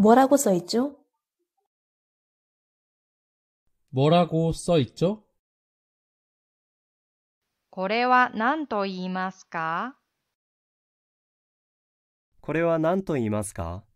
뭐라고써있죠뭐라고써있죠これは何と言いますかこれは何と言いますか